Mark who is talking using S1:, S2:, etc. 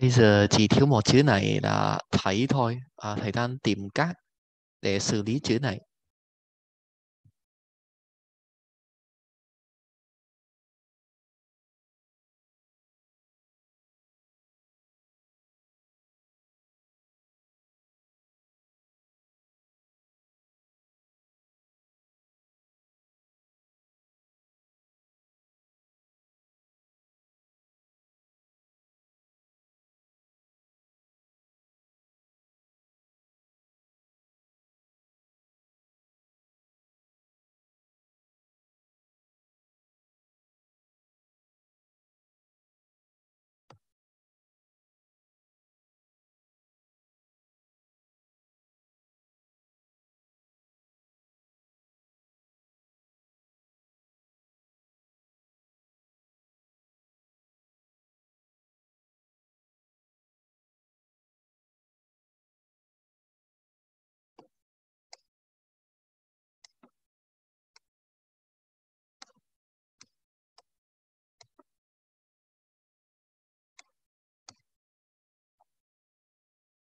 S1: Bây giờ chỉ thiếu một chữ này là thấy thôi, à, thầy đang tìm cách để xử lý chữ này.